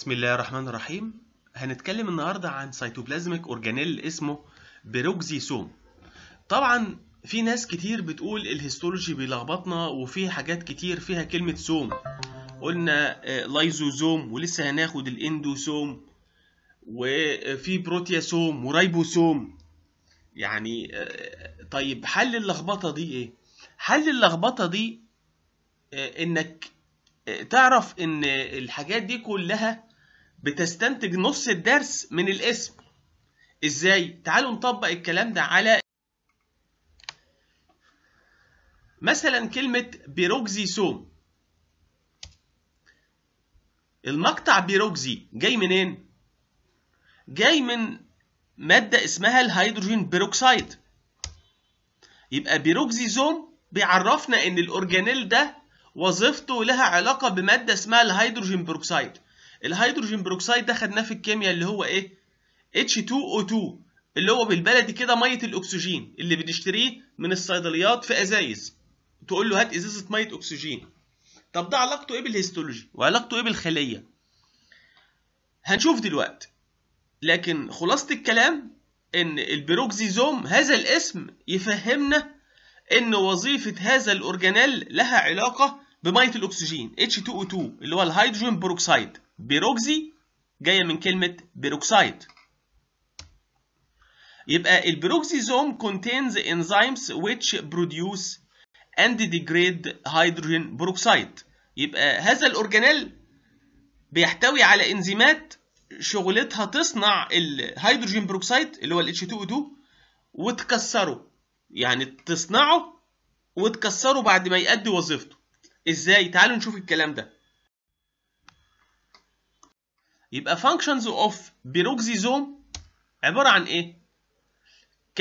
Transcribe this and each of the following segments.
بسم الله الرحمن الرحيم هنتكلم النهاردة عن سيتوبلازميك أورجانيل اسمه بروكزيسوم طبعا في ناس كتير بتقول الهيستولوجي بيلخبطنا وفي حاجات كتير فيها كلمة سوم قلنا آه، لايزوزوم ولسه هناخد الاندوسوم وفي بروتياسوم ورايبوسوم يعني آه، طيب حل اللخبطة دي ايه؟ حل اللخبطة دي آه، انك تعرف ان الحاجات دي كلها بتستنتج نص الدرس من الاسم ازاي تعالوا نطبق الكلام ده على مثلا كلمة بيروكزيسوم المقطع بيروكزي جاي منين؟ جاي من مادة اسمها الهيدروجين بيروكسيد يبقى بيروكزيزوم بيعرفنا ان الاورجانيل ده وظيفته لها علاقة بمادة اسمها الهيدروجين بيروكسيد الهيدروجين بروكسيد ده خدناه في الكيمياء اللي هو ايه H2O2 اللي هو بالبلدي كده ميه الاكسجين اللي بنشتريه من الصيدليات في ازايز تقول له هات ازازه ميه اكسجين طب ده علاقته ايه بالهيستولوجي وعلاقته ايه بالخليه هنشوف دلوقتي لكن خلاصه الكلام ان البروكزيزوم هذا الاسم يفهمنا ان وظيفه هذا الاورجانيل لها علاقه بميه الاكسجين H2O2 اللي هو الهيدروجين بروكسيد بيروكسي جايه من كلمه بيروكسايد يبقى البيروكسيزوم contains enzymes which produce and degrade hydrogen peroxide يبقى هذا الاورجانيل بيحتوي على انزيمات شغلتها تصنع الهيدروجين بروكسايد اللي هو ال H2O2 وتكسره يعني تصنعه وتكسره بعد ما يؤدي وظيفته ازاي تعالوا نشوف الكلام ده يبقى functions of peroxisome عبارة عن إيه؟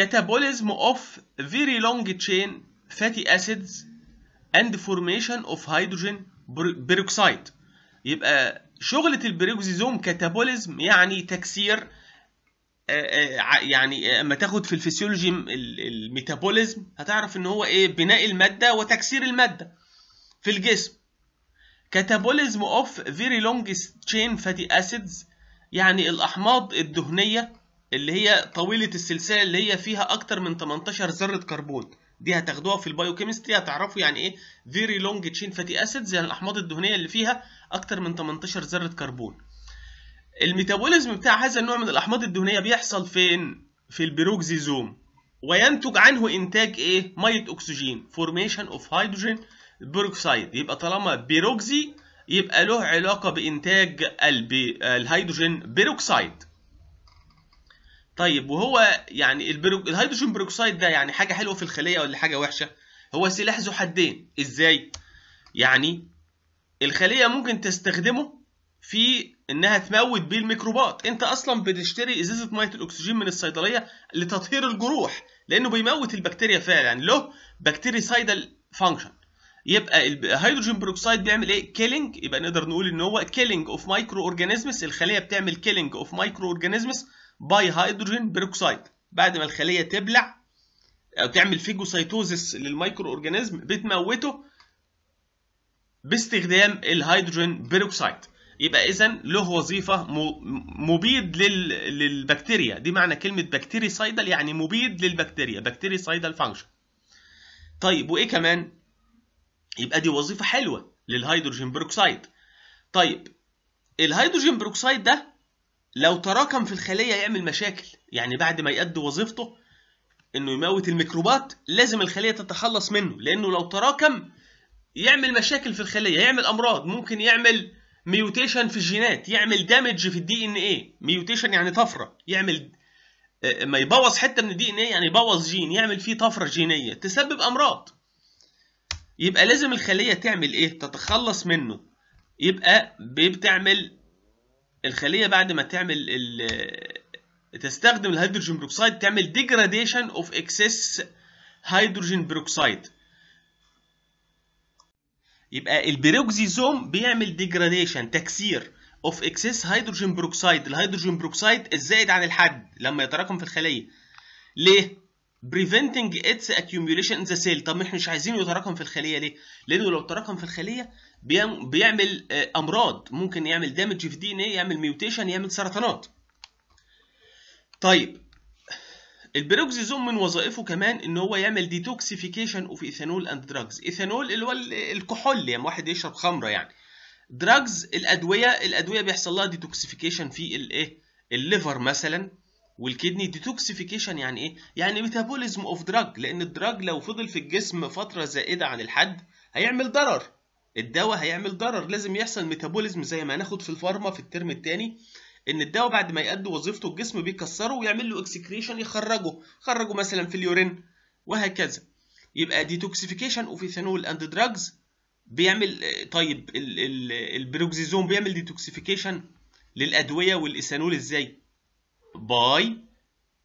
catabolism of very long chain fatty acids and formation of hydrogen peroxide يبقى شغلة البيروكسيزوم كاتابوليزم يعني تكسير آه، آه، يعني آه، اما تاخد في الفسيولوجي الميتابوليزم هتعرف ان هو ايه بناء المادة وتكسير المادة في الجسم كاتابوليزم اوف فيري لونج تشين فاتي اسيدز يعني الاحماض الدهنيه اللي هي طويله السلسله اللي هي فيها اكتر من 18 ذره كربون دي هتاخدوها في البايوكيمستري هتعرفوا يعني ايه فيري لونج تشين فاتي اسيدز يعني الاحماض الدهنيه اللي فيها اكتر من 18 ذره كربون الميتابوليزم بتاع هذا النوع من الاحماض الدهنيه بيحصل فين في البيروكسيزوم وينتج عنه انتاج ايه ميه اكسجين فورميشن اوف هيدروجين بيروكسايد يبقى طالما بيروكسي يبقى له علاقة بإنتاج الهيدروجين بيروكسايد طيب وهو يعني البيروك... الهيدروجين بيروكسايد ده يعني حاجة حلوة في الخلية ولا حاجة وحشة هو سلاح ذو حدين ازاي يعني الخلية ممكن تستخدمه في انها تموت بيه الميكروبات انت اصلا بتشتري ازازه ميه الاكسجين من الصيدليه لتطهير الجروح لانه بيموت البكتيريا فعلا يعني له بكتيريسايدال فانكشن يبقى الهيدروجين بروكسيد بيعمل ايه كيلينج يبقى نقدر نقول ان هو كيلينج اوف مايكرو اورجانيزمز الخليه بتعمل كيلينج اوف مايكرو اورجانيزمز باي هيدروجين بروكسيد بعد ما الخليه تبلع او تعمل فيجوسايتوزس للمايكرو اورجانيزم بتموته باستخدام الهيدروجين بروكسيد يبقى اذا له وظيفه مبيد للبكتيريا دي معنى كلمه بكتيريسايدال يعني مبيد للبكتيريا بكتيريسايدال فانكشن طيب وايه كمان يبقى دي وظيفه حلوه للهيدروجين بروكسيد طيب الهيدروجين بروكسيد ده لو تراكم في الخليه يعمل مشاكل يعني بعد ما يؤدي وظيفته انه يموت الميكروبات لازم الخليه تتخلص منه لانه لو تراكم يعمل مشاكل في الخليه يعمل امراض ممكن يعمل ميوتيشن في الجينات يعمل دامج في الدي ان ايه ميوتيشن يعني طفره يعمل آه، ما يبوظ حته من الدي ان ايه يعني يبوظ جين يعمل فيه طفره جينيه تسبب امراض يبقى لازم الخلية تعمل ايه تتخلص منه يبقى بتعمل الخلية بعد ما تعمل ال تستخدم الهيدروجين بروكسيد تعمل ديجراديشن اوف اكسس هيدروجين بروكسيد يبقى البيروكسيزوم بيعمل ديجراديشن تكسير اوف اكسس هيدروجين بروكسيد الهيدروجين بروكسيد الزائد عن الحد لما يتراكم في الخليه ليه preventing its accumulation in the cell طب ما احنا مش عايزينه يتراكم في الخليه ليه؟ لانه لو تراكم في الخليه بيعمل آه، امراض ممكن يعمل دامج في دي ان ايه يعمل ميوتيشن يعمل سرطانات. طيب البيروكسيزوم من وظائفه كمان ان هو يعمل ديتوكسيفيكيشن اوف ايثانول اند دراجز، ايثانول اللي هو الكحول يعني واحد يشرب خمره يعني. دراجز الادويه الادويه بيحصل لها ديتوكسيفيكيشن في الايه؟ الليفر مثلا والكدني ديتوكسيفيكيشن يعني ايه؟ يعني ميتابوليزم اوف دراج لان الدراج لو فضل في الجسم فتره زائده عن الحد هيعمل ضرر الدواء هيعمل ضرر لازم يحصل ميتابوليزم زي ما هناخد في الفارما في الترم الثاني ان الدواء بعد ما يأدي وظيفته الجسم بيكسره ويعمل له اكسكريشن يخرجه خرجه مثلا في اليورين وهكذا يبقى ديتوكسيفيكيشن اوف ايثانول اند دراجز بيعمل طيب البروكسيزون بيعمل ديتوكسيفيكيشن للادويه والايثانول ازاي باي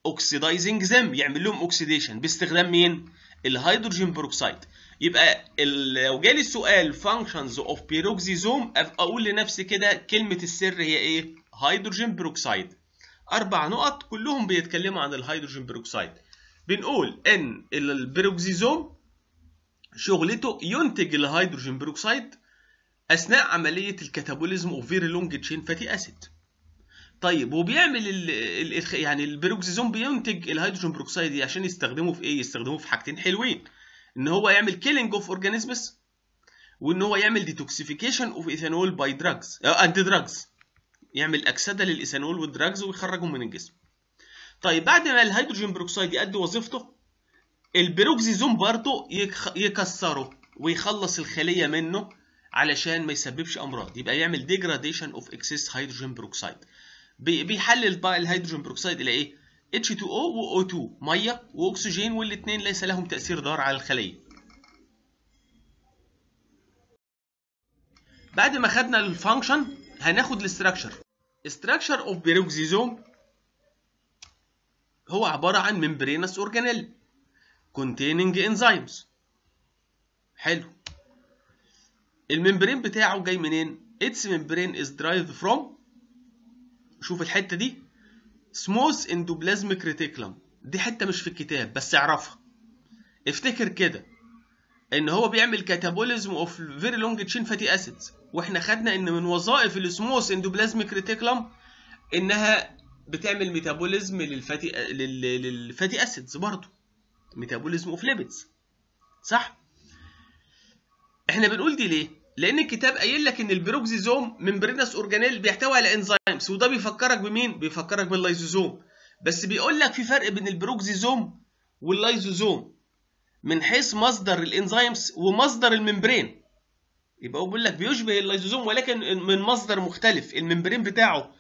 اوكسيدايزنج ذم يعمل لهم اوكسيديشن باستخدام مين الهيدروجين بروكسيد يبقى لو جالي السؤال فانكشنز اوف بيروكسيزوم اقول لنفسي كده كلمه السر هي ايه هيدروجين بروكسيد اربع نقط كلهم بيتكلموا عن الهيدروجين بروكسيد بنقول ان البيروكسيزوم شغلته ينتج الهيدروجين بروكسيد اثناء عمليه الكاتابوليزم اوف فيري لونج تشين فاتي اسيد طيب وبيعمل الـ الـ يعني البيروكسيزون بينتج الهيدروجين بروكسيد دي إيه؟ عشان يستخدمه في ايه؟ يستخدمه في حاجتين حلوين ان هو يعمل كيلينج اوف اورجانيزمز وان هو يعمل ديتوكسيفيكيشن اوف ايثانول باي دراجز انتي دراجز يعمل اكسده للايثانول والدراجز ويخرجهم من الجسم. طيب بعد ما الهيدروجين بروكسيد يأدي وظيفته البيروكسيزون برضه يكسره ويخلص الخليه منه علشان ما يسببش امراض يبقى يعمل ديجراديشن اوف اكسس هيدروجين بروكسيد بيحلل الهيدروجين بروكسيد الى ايه H2O وO2 ميه واكسجين والاثنين ليس لهم تاثير ضار على الخليه بعد ما خدنا الفانكشن هناخد الاستراكشر استراكشر اوف بيروكسيزوم هو عباره عن ممبرينس اورجانيل كونتيننج انزيمز. حلو الممبرين بتاعه جاي منين its membrane is derived from شوف الحته دي سموث اندوبلازميك ريتيكلم دي حته مش في الكتاب بس اعرفها افتكر كده ان هو بيعمل كاتابوليزم اوف فيري لونج تشين فاتي اسيدز واحنا خدنا ان من وظائف السموث اندوبلازميك ريتيكلم انها بتعمل ميتابوليزم للفاتي للفاتي اسيدز برضه ميتابوليزم اوف ليبيدز صح احنا بنقول دي ليه لان الكتاب قايل لك ان البروكسيزوم ممبرينس اورجانيل بيحتوي على انزيمز وده بيفكرك بمين بيفكرك باللايزوزوم بس بيقول لك في فرق بين البروكسيزوم واللايزوزوم من حيث مصدر الانزيمز ومصدر الممبرين يبقى هو بيقول لك بيشبه اللايزوزوم ولكن من مصدر مختلف الممبرين بتاعه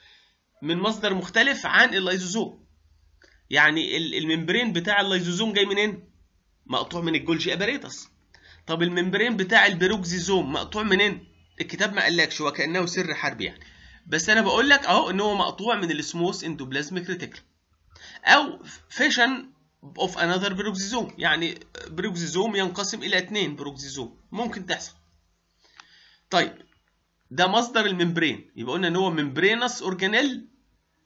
من مصدر مختلف عن اللايزوزوم يعني الممبرين بتاع اللايزوزوم جاي منين مقطوع من الجولجي ابريتس طب الممبرين بتاع البروكزيزوم مقطوع منين؟ الكتاب ما قالكش هو كانه سر حرب يعني بس انا بقول لك اهو ان هو مقطوع من السموث اندوبلازميك ريتيكل او فيشن اوف انذر بروكسيزوم، يعني بروكسيزوم ينقسم الى اثنين بروكسيزوم، ممكن تحصل طيب ده مصدر الممبرين يبقى قلنا ان هو ممبرينس اورجانيل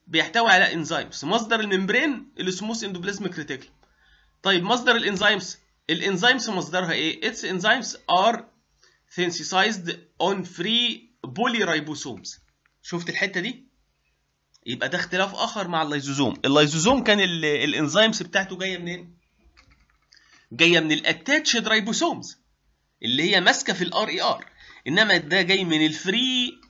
بيحتوي على انزيمز مصدر الممبرين السموث اندوبلازميك ريتيكل طيب مصدر الانزيمز الانزيمز مصدرها ايه its enzymes are synthesized on free polyribosomes شفت الحته دي يبقى ده اختلاف اخر مع اللايزوزوم اللايزوزوم كان الانزيمز بتاعته جايه منين جايه من الاتاتشد رايبوسومز اللي هي ماسكه في الار اي ار e انما ده جاي من الفري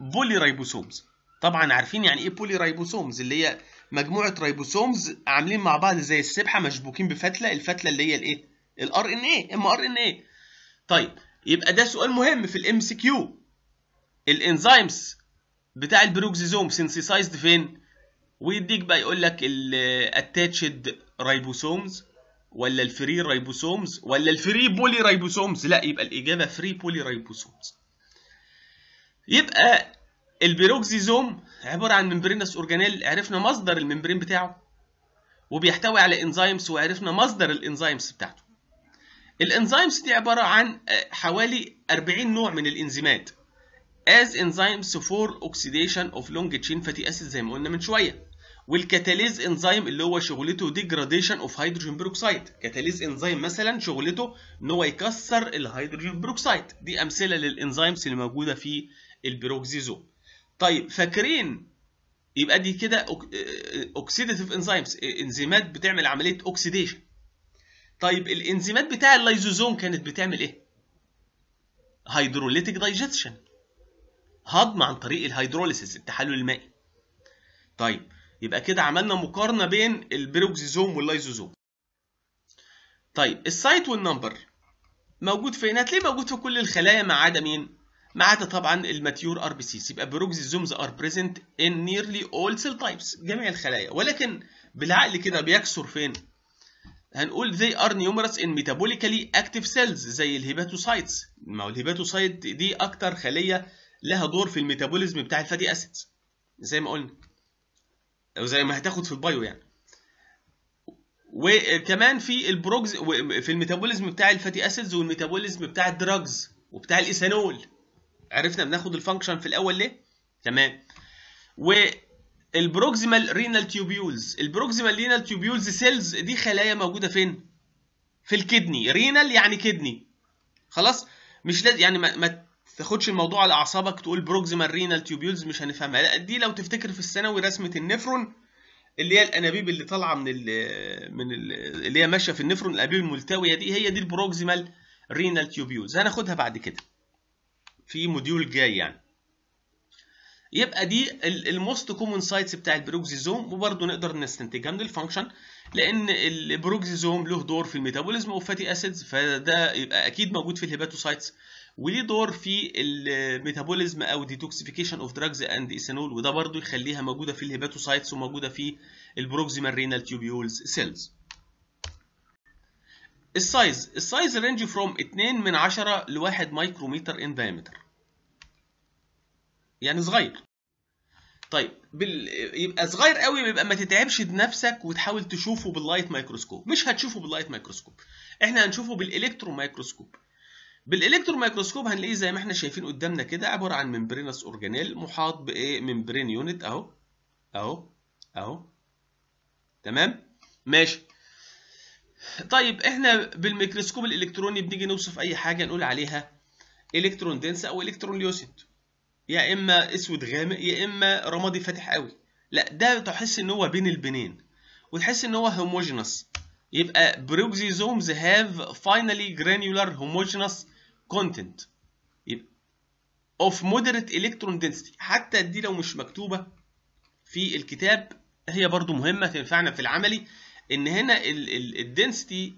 بولي رايبوسومز طبعا عارفين يعني ايه بولي رايبوسومز اللي هي مجموعه رايبوسومز عاملين مع بعض زي السبحه مشبوكين بفتله الفتله اللي هي الايه الار ان اي ام ار ان اي طيب يبقى ده سؤال مهم في الام سي كيو الانزيمز بتاع البروكسيزوم سينسيسايزد فين ويديك بقى يقول لك الاتاتشد رايبوسومز ولا الفري رايبوسومز ولا الفري بولي رايبوسومز لا يبقى الاجابه فري بولي رايبوسومز يبقى البيروكسيزوم عباره عن ممبرينس اورجانيل عرفنا مصدر الممبرين بتاعه وبيحتوي على انزيمز وعرفنا مصدر الانزيمز بتاعته الانزيمز دي عباره عن آه، حوالي 40 نوع من الانزيمات as enzymes for oxidation of long chain fatty acids زي ما قلنا من شويه والكاتاليز انزيم اللي هو شغلته ديجراديشن اوف هيدروجين بيروكسيد كاتاليز انزيم مثلا شغلته ان هو يكسر الهيدروجين بيروكسيد دي امثله للانزيمز اللي موجوده في البيروكسيزوم طيب فاكرين يبقى دي كده اوكسيديتيف انزيمز آه، آه، انزيمات بتعمل عمليه اوكسيديشن طيب الانزيمات بتاع اللايزوزوم كانت بتعمل ايه؟ هيدروليتيك دايجستشن هضم عن طريق الهيدروليسيس التحلل المائي طيب يبقى كده عملنا مقارنه بين البروكسيزوم واللايزوزوم طيب السايت والنمبر موجود فين هتلاقيه موجود في كل الخلايا ما عدا مين ما عدا طبعا الماتيور ار بي سيز يبقى بروكسيزومز ار بريزنت ان نيرلي اول سيل تايبس جميع الخلايا ولكن بالعقل كده بيكسر فين هنقول they are numerous in metabolically active cells زي الهيباتوسايتس ما هو الهيباتوسايت دي اكتر خليه لها دور في الميتابوليزم بتاع الفاتي اسيدز زي ما قلنا او زي ما هتاخد في البايو يعني وكمان في البروجز في الميتابوليزم بتاع الفاتي اسيدز والميتابوليزم بتاع الدراجز وبتاع الايثانول عرفنا بناخد الفانكشن في الاول ليه تمام و البروكسيمال رينال تيوبيولز البروكسيمال رينال تيوبيولز سيلز دي خلايا موجوده فين في الكدني رينال يعني كدني خلاص مش لازم يعني ما, ما تاخدش الموضوع على اعصابك تقول بروكسيمال رينال تيوبيولز مش هنفهمها لا دي لو تفتكر في الثانوي رسمه النفرون اللي هي الانابيب اللي طالعه من الـ من الـ اللي هي ماشيه في النفرون الانابيب الملتويه دي هي دي البروكسيمال رينال تيوبيولز هناخدها بعد كده في موديول جاي يعني يبقى دي الموست كومن سايتس بتاع البروكسيزوم وبرده نقدر نستنتجها من الفانكشن لان البروكسيزوم له دور في الميتابوليزم اوف فاتي اسيدز فده يبقى اكيد موجود في الهيباتوسايتس وليه دور في الميتابوليزم او ديتوكسيفيكيشن اوف دراجز اند ايثانول وده برضه يخليها موجوده في الهيباتوسايتس وموجوده في البروكسيمال رينال تيوبيولز سيلز السايز السايز رينج فروم 2 من 10 ل 1 مايكرومتر ان دايمتر يعني صغير طيب بال... يبقى صغير قوي يبقى ما تتعبش بنفسك وتحاول تشوفه باللايت مايكروسكوب مش هتشوفه باللايت مايكروسكوب احنا هنشوفه بالالكترو مايكروسكوب بالالكترو مايكروسكوب هنلاقيه زي ما احنا شايفين قدامنا كده عباره عن ممبرينس اورجانيل محاط بايه ممبرين يونت اهو اهو اهو تمام ماشي طيب احنا بالميكروسكوب الالكتروني بنيجي نوصف اي حاجه نقول عليها الكترون دنس او الكترون ليوسنت يا اما اسود غامق يا اما رمادي فاتح قوي لا ده تحس ان هو بين البنين وتحس ان هو هوموجينس يبقى بروكسيزومز هاف فاينالي جرانيولار هوموجينس كونتنت يبقى اوف مودريت الكترون دنسيتي حتى دي لو مش مكتوبه في الكتاب هي برضو مهمه تنفعنا في العملي ان هنا الدنسيتي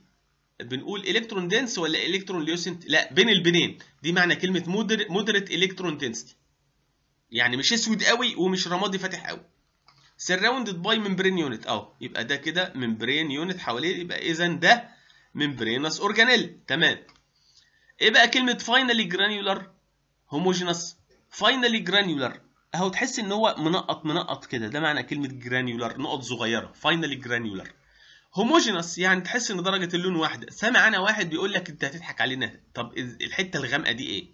بنقول الكترون دنس ولا الكترون ليوسنت لا بين البنين دي معنى كلمه مودريت الكترون دنسيتي يعني مش اسود قوي ومش رمادي فاتح قوي سراوندد باي ممبرين يونت اهو يبقى ده كده ممبرين يونت حواليه يبقى اذا ده ممبرينس اورجانيل تمام ايه بقى كلمه فاينالي جرانيولار هوموجينس فاينالي جرانيولار اهو تحس ان هو منقط منقط كده ده معنى كلمه جرانيولار نقط صغيره فاينالي جرانيولار هوموجينس يعني تحس ان درجه اللون واحده سامع انا واحد بيقول لك انت هتضحك علينا طب الحته الغامقه دي ايه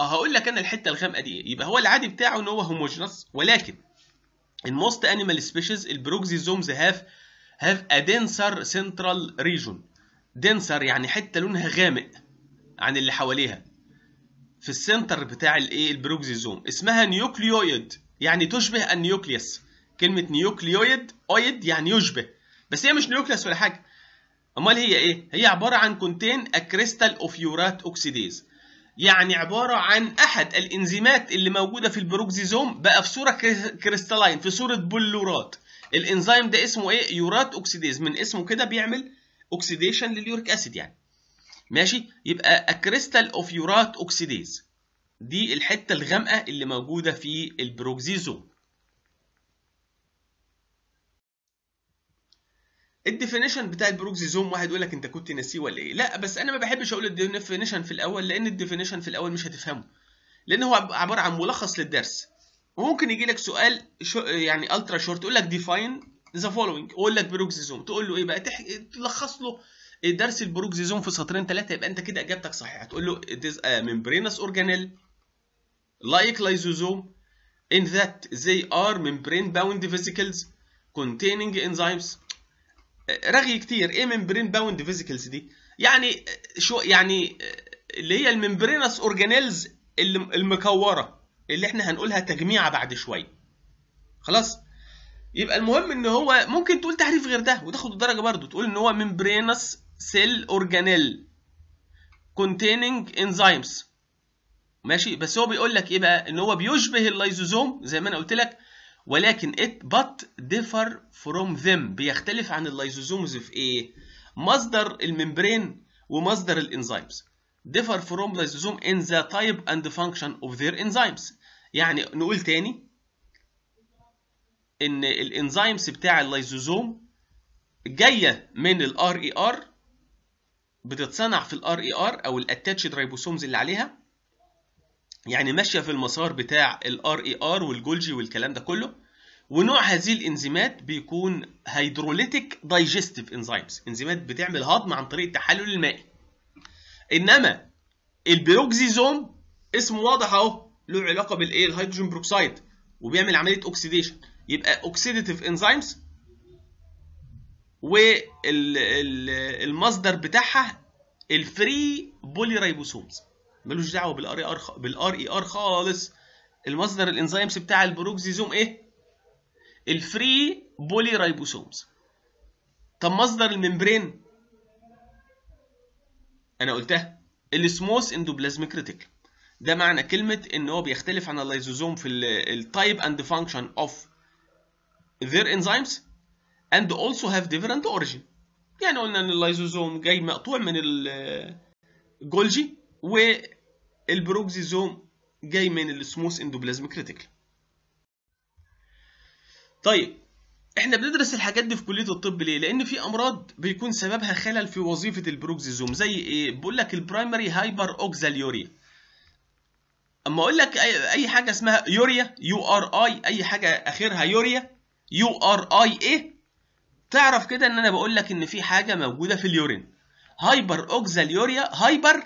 اه هقول لك انا الحته الغامقه دي ايه يبقى هو العادي بتاعه ان هو هوموجينس ولكن in most animal species البروكسيزومز هاف هاف ا دنسر سنترال ريجون دنسر يعني حته لونها غامق عن اللي حواليها في السنتر بتاع الايه البروكسيزوم اسمها نيوكليويد يعني تشبه النيوكليوس كلمه نيوكليويد اويد يعني يشبه بس هي مش نيوكليوس ولا حاجه امال هي ايه هي عباره عن كونتين ا كريستال اوف يورات اوكسيديز يعني عبارة عن أحد الإنزيمات اللي موجودة في البروكزيزوم بقى في صورة كريستالين في صورة بلورات الإنزيم ده اسمه إيه؟ يورات أوكسيديز من اسمه كده بيعمل أوكسيديشن لليوريك أسيد يعني ماشي يبقى أكريستال أوف يورات أوكسيديز دي الحتة الغامقة اللي موجودة في البروكزيزوم الديفينيشن بتاع البروكسي زوم واحد يقول لك انت كنت ناسيه ولا ايه لا بس انا ما بحبش اقول الديفينيشن في الاول لان الديفينيشن في الاول مش هتفهمه لان هو عباره عن ملخص للدرس وممكن يجي لك سؤال شو يعني الترا شورت يقول لك ديفاين ذا فولوينج يقول لك بروكسيزوم تقول له ايه بقى تح... تلخص له درس البروكسيزوم في سطرين ثلاثه يبقى انت كده اجابتك صحيحه تقول له it is a membranous organelle like lysosome in that they are membrane bound vesicles containing enzymes رغي كتير ايه ممبرين باوند فيزيكلز دي يعني شو يعني اللي هي الممبرينس اورجانيلز المكوره اللي احنا هنقولها تجميعه بعد شويه خلاص يبقى المهم ان هو ممكن تقول تعريف غير ده وتاخد الدرجه برضو تقول ان هو ممبرينس سيل اورجانيل كونتيننج انزيمز ماشي بس هو بيقول لك ايه بقى ان هو بيشبه اللايزوزوم زي ما انا قلت لك ولكن it but differ from them بيختلف عن اللايزوزومز في ايه؟ مصدر الممبرين ومصدر الانزيمز differ from lysosome in the type and function of their enzymes يعني نقول تاني ان الانزيمز بتاع اللايزوزوم جايه من الار اي ار e بتتصنع في الار اي ار e او الاتاتشد ريبوسومز اللي عليها يعني ماشيه في المسار بتاع الار اي ار e والجولجي والكلام ده كله ونوع هذه الانزيمات بيكون هيدروليتيك دايجستيف انزيمز انزيمات بتعمل هضم عن طريق التحلل المائي انما البيروكسيزوم اسمه واضح اهو له علاقه بالايه الهيدروجين بروكسايد وبيعمل عمليه اوكسيديشن يبقى اوكسيديتيف انزيمز والمصدر بتاعها الفري بولي رايبوسومز ملوش دعوه بالار ار e بالار اي ار e خالص المصدر الانزيمز بتاع البروكسيزوم ايه الفري بولي رايبوسومز طب مصدر الممبرين انا قلتها الاسموس اندوبلازميك ريتيكل ده معنى كلمة ان هو بيختلف عن اللايزوزوم في التايب اند فانكشن اوف ذير انزيمز اند اولسو هاف ديفرنت اوريجين يعني قلنا ان اللايزوزوم جاي مقطوع من الجولجي والبروكسيزوم جاي من السموس اندوبلازميك ريتيكل طيب احنا بندرس الحاجات دي في كليه الطب ليه لان في امراض بيكون سببها خلل في وظيفه البروكسيزوم زي ايه بقول لك البرايمري هايبر اوكزاليوريا اما اقول لك اي حاجه اسمها يوريا يو ار اي اي حاجه اخرها يوريا يو ار اي ايه تعرف كده ان انا بقول لك ان في حاجه موجوده في اليورين هايبر اوكزاليوريا هايبر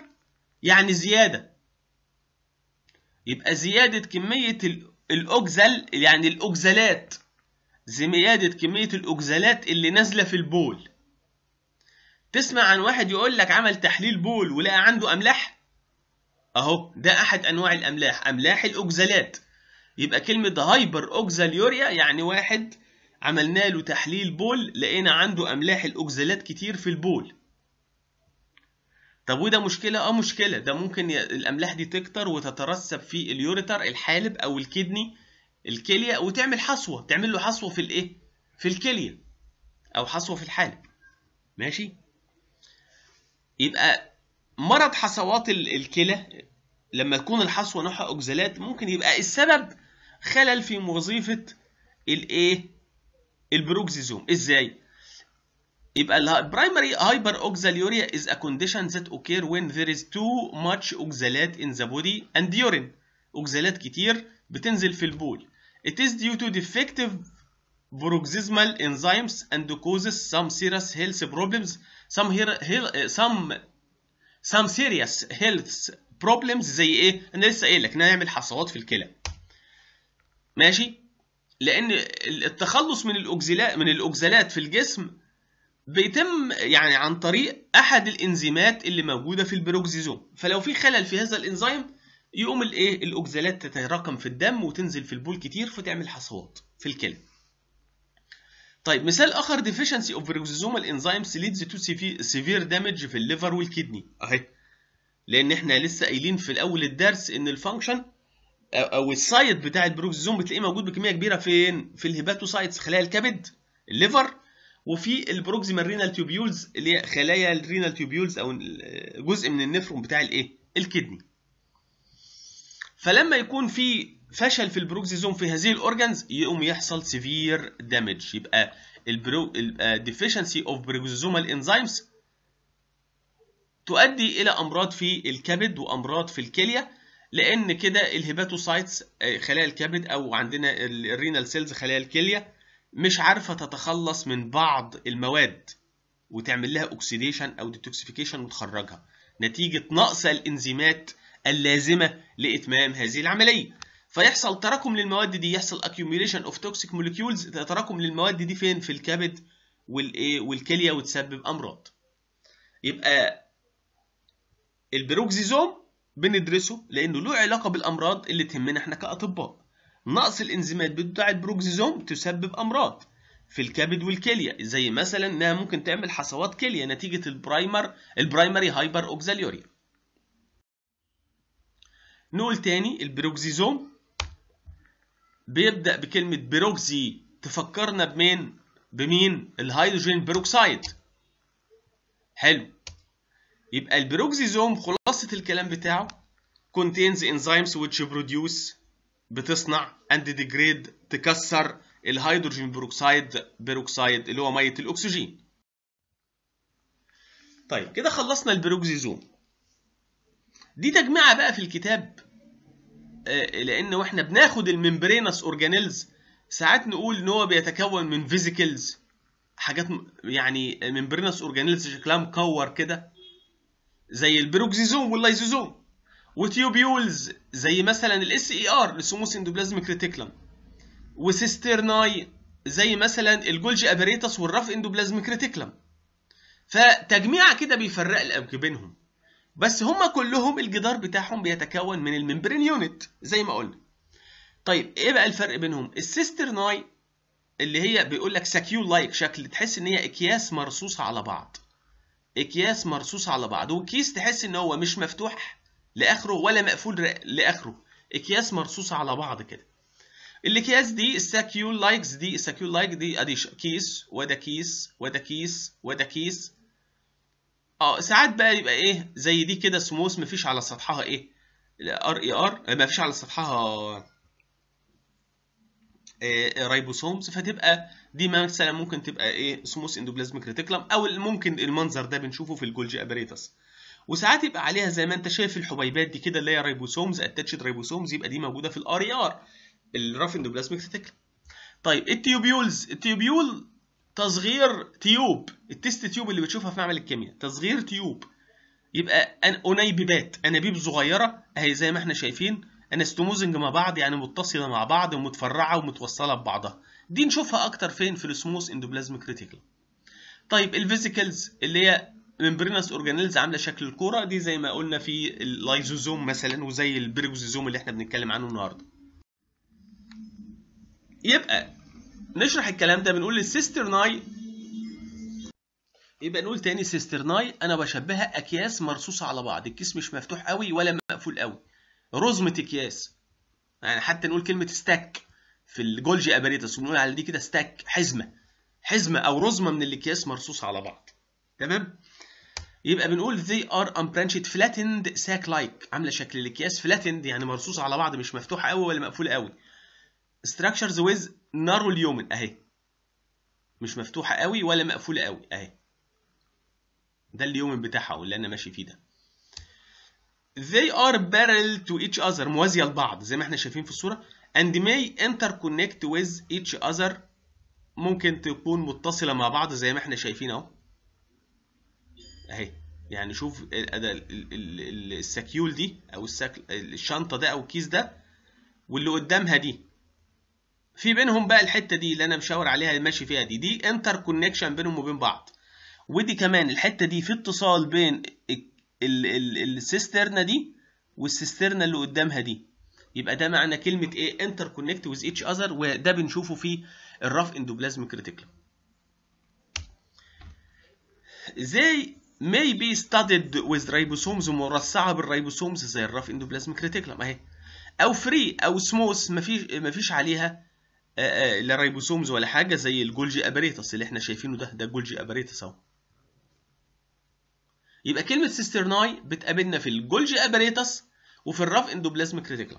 يعني زياده يبقى زياده كميه الاوكزال يعني الاوكزالات زيادة كمية الأكزالات اللي نازلة في البول تسمع عن واحد يقول لك عمل تحليل بول ولقى عنده أملاح أهو ده أحد أنواع الأملاح أملاح الأكزالات يبقى كلمة هايبر أوكزاليوريا يعني واحد عملنا له تحليل بول لقينا عنده أملاح الأكزالات كتير في البول طب وده مشكلة؟ اه مشكلة ده ممكن الأملاح دي تكتر وتترسب في اليوريتر الحالب أو الكدني الكليه وتعمل حصوه تعمل له حصوه في الايه في الكليه او حصوه في الحالب ماشي يبقى مرض حصوات الكلى لما تكون الحصوه نوعها اوكزالات ممكن يبقى السبب خلل في وظيفه الايه البروكزيزوم ازاي يبقى البرايمري هايبر اوكزاليوريا از ا كونديشن ذات اوكير وين ذير از تو ماتش اوكزالات ان ذا بودي اند يورين اوكزالات كتير بتنزل في البول It is due to defective bruxismal enzymes and causes some serious health problems. Some here, here, eh, some some serious health problems زي ايه؟ انا لسه قايل لك نعمل حصوات في الكلى. ماشي؟ لان التخلص من الاوكزيلات من الاوكزالات في الجسم بيتم يعني عن طريق احد الانزيمات اللي موجوده في البروكسيزوم فلو في خلل في هذا الانزيم يقوم الايه الاوكسالات تتراكم في الدم وتنزل في البول كتير فتعمل حصوات في الكلى طيب مثال اخر deficiency of ribosomal enzymes leads to severe damage في الليفر والكدني اهي لان احنا لسه قايلين في الاول الدرس ان الفانكشن او السايت بتاع البروكسوزوم بتلاقيه موجود بكميه كبيره فين في الهيباتوسايتس خلايا الكبد الليفر وفي البروكسيمال رينال تيوبيولز اللي هي خلايا الرينال تيوبيولز او جزء من النفرون بتاع الايه الكدني فلما يكون في فشل في البروكسيزوم في هذه الاورجانز يقوم يحصل سيفير دامج يبقى البرو ديفيشنسي اوف بروكسيزومال انزيمز تؤدي الى امراض في الكبد وامراض في الكليه لان كده الهيباتوسايتس آه، خلايا الكبد او عندنا الرينال سيلز خلايا الكليه مش عارفه تتخلص من بعض المواد وتعمل لها اوكسيديشن او ديتوكسيفيكيشن وتخرجها نتيجه نقص الانزيمات اللازمه لاتمام هذه العمليه فيحصل تراكم للمواد دي يحصل accumulation of toxic molecules تراكم للمواد دي فين في الكبد والايه والكليه وتسبب امراض يبقى البروكسيزوم بندرسه لانه له علاقه بالامراض اللي تهمنا احنا كاطباء نقص الانزيمات بتاع البروكسيزوم تسبب امراض في الكبد والكليه زي مثلا انها ممكن تعمل حصوات كليه نتيجه البرايمر البرايمري هايبر اوكساليوريا نقول تاني البروكزيزوم بيبدأ بكلمة بروكزي تفكرنا بمين؟ بمين؟ الهيدروجين بيروكسايد حلو يبقى البروكزيزوم خلاصة الكلام بتاعه contains enzymes which produce بتصنع and degrade تكسر الهيدروجين بيروكسايد بيروكسايد اللي هو مية الأكسجين طيب كده خلصنا البروكزيزوم دي تجميعه بقى في الكتاب آه، لان واحنا بناخد الممبرينس اورجانيلز ساعات نقول ان هو بيتكون من فيزيكلز حاجات يعني ممبرينس اورجانيلز شكلها مكور كده زي البروكزيزوم واللايزوزوم وتيوبيولز زي مثلا الاس e اي ار لسموس اندوبلازميك ريتيكلم وسيسترناي زي مثلا الجولجي اباريتس والراف اندوبلازميك ريتيكلم فتجميعه كده بيفرق لك بينهم بس هما كلهم الجدار بتاعهم بيتكون من الممبرين يونت زي ما قلنا طيب ايه بقى الفرق بينهم السيسترناي اللي هي بيقول لك ساكيول لايك شكل تحس ان هي اكياس مرصوصه على بعض اكياس مرصوصه على بعض وكيس تحس ان هو مش مفتوح لاخره ولا مقفول لاخره اكياس مرصوصه على بعض كده الاكياس دي الساكيول لايكس دي الساكيول لايك دي ادي كيس وده كيس وده كيس وده كيس اه ساعات بقى يبقى ايه زي دي كده سموث مفيش على سطحها ايه ار اي ار مفيش على سطحها إيه رايبوسومز فتبقى دي مثلا ممكن تبقى ايه سموث اندوبلازميك ريتيكلم او ممكن المنظر ده بنشوفه في الجولجي اباريتس وساعات يبقى عليها زي ما انت شايف الحبيبات دي كده اللي هي رايبوسومز اتاتشد رايبوسومز يبقى دي موجوده في الار اي ار الراف اندوبلازميك ريتيكلم طيب التيوبيولز التيوبيول تصغير تيوب التست تيوب اللي بتشوفها في معمل الكيمياء تصغير تيوب يبقى انابيبات انابيب صغيره اهي زي ما احنا شايفين انستموزنج مع بعض يعني متصله مع بعض ومتفرعه ومتوصله ببعضها دي نشوفها اكتر فين في السموث اندوبلازم كريتيكال طيب الفيزيكلز اللي هي ممبرينس اورجانيلز عامله شكل الكوره دي زي ما قلنا في اللايزوزوم مثلا وزي البريكوزوزوم اللي احنا بنتكلم عنه النهارده يبقى نشرح الكلام ده بنقول للسيسترناي يبقى نقول تاني سيسترناي انا بشبهها اكياس مرصوصه على بعض الكيس مش مفتوح قوي ولا مقفول قوي رزمه اكياس يعني حتى نقول كلمه ستاك في الجولجي اباريتس بنقول على دي كده ستاك حزمه حزمه او رزمه من الاكياس مرصوصه على بعض تمام يبقى بنقول they are unbranched flattened ساك like عامله شكل الاكياس flattened يعني مرصوصه على بعض مش مفتوحه قوي ولا مقفوله قوي structures with narrow اهي مش مفتوحه قوي ولا مقفوله قوي اهي ده اليومن بتاعها واللي انا ماشي فيه ده they are parallel to each other موازيه لبعض زي ما احنا شايفين في الصوره and may interconnect with each other ممكن تكون متصله مع بعض زي ما احنا شايفين اهو اهي يعني شوف السكيول دي او الشنطه ده او الكيس ده واللي قدامها دي في بينهم بقى الحته دي اللي انا بشاور عليها ماشي فيها دي دي انتر كونكشن بينهم وبين بعض ودي كمان الحته دي في اتصال بين السيسترنا دي والسيسترنا اللي قدامها دي يبقى ده معنى كلمه ايه انتر كونكت ويز اتش اذر وده بنشوفه في الرف اندوبلازم كريتيكال زي may be studied with ribosomes مرصعه بالريبوسومز زي الرف اندوبلازم كريتيكلم اهي او فري او سموث مفيش مفيش عليها آه، آه، لا ريبوسومز ولا حاجه زي الجولجي اباريتس اللي احنا شايفينه ده ده جولجي اباريتس اهو يبقى كلمه سيسترناي بتقابلنا في الجولجي اباريتس وفي الراف اندوبلازم كريتيكال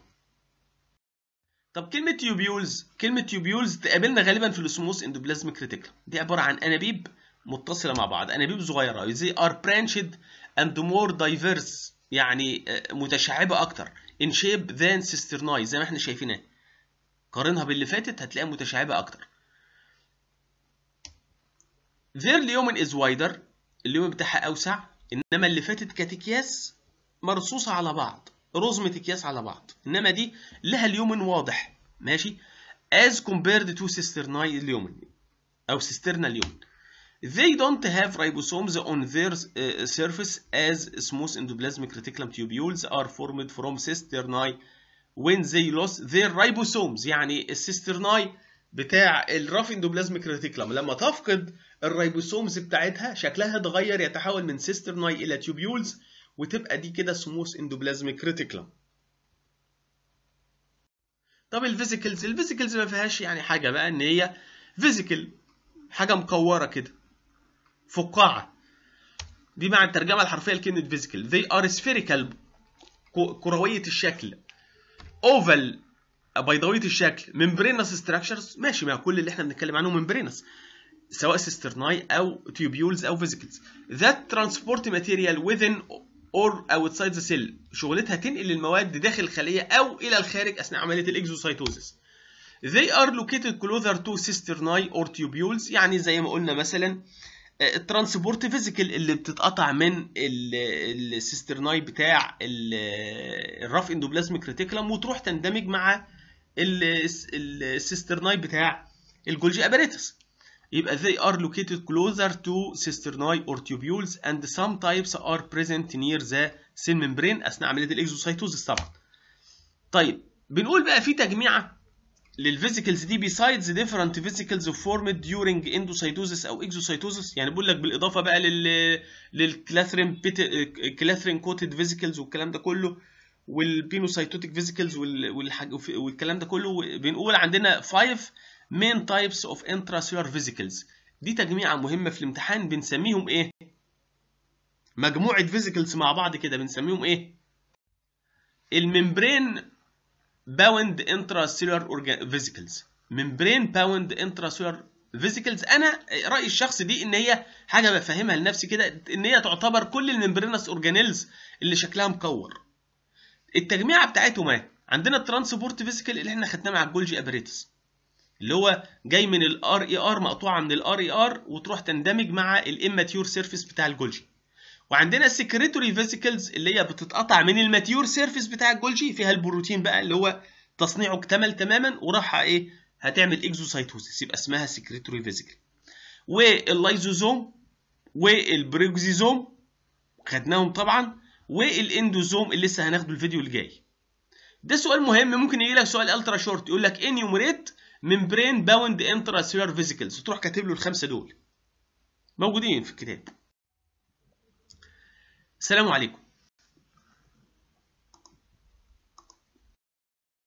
طب كلمه تيوبيولز كلمه تيوبيولز تقابلنا غالبا في الاسموس اندوبلازم كريتيكال دي عباره عن انابيب متصله مع بعض انابيب صغيره زي ار برانشد اند مور دايفيرس يعني آه، متشعبه اكتر ان شيب ذان سيسترناي زي ما احنا شايفينها قارنها باللي فاتت هتلاقيها متشعبة أكتر their lumen is wider اللومن بتاعها أوسع إنما اللي فاتت كانت أكياس مرصوصة على بعض رزمة أكياس على بعض إنما دي لها اليومن واضح ماشي as compared to cisternae lumen أو سيسترنا lumen They don't have ribosomes on their uh, surface as smooth endoplasmic reticulum tubules are formed from cisternae when they lost their ribosomes يعني السيسترناي بتاع الرافندوبلازميك ريتيكلم لما تفقد الريبوسومز بتاعتها شكلها اتغير يتحول من سيسترناي الى تيوبيولز وتبقى دي كده سموث اندوبلازميك ريتيكلم طب الفيزيكلز الفيزيكلز ما فيهاش يعني حاجه بقى ان هي فيزيكال حاجه مكوره كده فقاعه دي مع الترجمه الحرفيه لكلمه فيزيكال they are spherical كرويه الشكل اوفال بيضاويه الشكل ممبرينس ستراكشرز ماشي مع كل اللي احنا بنتكلم عنه ممبرينس سواء سيسترناي او تيوبيولز او فيزيكلز ذات ترانسبورت ماتيريال within اور اوتسايد ذا سيل شغلتها تنقل المواد داخل الخليه او الى الخارج اثناء عمليه الاكزوسايتوزيس They are located closer to cisternae or tubules يعني زي ما قلنا مثلا الترانسبورت فيزيكال اللي بتتقطع من السيسترناي بتاع الرف اندوبلازميك ريتيكلم وتروح تندمج مع السيسترناي بتاع الجولجي اباريتس يبقى they are located closer to cisternae or tubules and some types are present near the cell membrane اثناء عمليه الاكزوسايتوزيس طبعا. طيب بنقول بقى في تجميعه للفيزيكلز دي بيسايدز ديفرنت فيزيكلز فورمد ديورنج اندوسايتوزس او اكزوسايتوزس يعني بيقول لك بالاضافه بقى لل للكلاثرين بيت... كلاثرين كوتد فيزيكلز والكلام ده كله والبينوسايتوتيك فيزيكلز وال... والحاج... والكلام ده كله بنقول عندنا 5 مين تايبس اوف انتراسيولار فيزيكلز دي تجميعه مهمه في الامتحان بنسميهم ايه مجموعه فيزيكلز مع بعض كده بنسميهم ايه الممبرين باوند انتراسيلر فيزيكلز ممبرين باوند انتراسيلر فيزيكلز انا رايي الشخصي دي ان هي حاجه بفهمها لنفسي كده ان هي تعتبر كل الممبرينس اورجانيلز اللي شكلها مكور التجميعه بتاعتهم ايه عندنا الترانسبورت فيزيكل اللي احنا خدناه مع الجولجي ابريتس اللي هو جاي من الار اي ار e مقطوعه من الار اي ار e وتروح تندمج مع الاماتيور سيرفيس بتاع الجولجي وعندنا السكريتوري فيسيكلز اللي هي بتتقطع من الماتيور سيرفيس بتاع الجولجي فيها البروتين بقى اللي هو تصنيعه اكتمل تماما وراح ايه هتعمل اكزوسايتوسيس يبقى اسمها سكريتوري فيسيكل واللايزوزوم والبريكزيزوم خدناهم طبعا والاندوزوم اللي لسه هناخده الفيديو الجاي ده سؤال مهم ممكن يجي لك سؤال الترا شورت يقول لك انيومريت ممبرين باوند انترا سيرفيسيكلز تروح كاتب له الخمسه دول موجودين في الكتاب السلام عليكم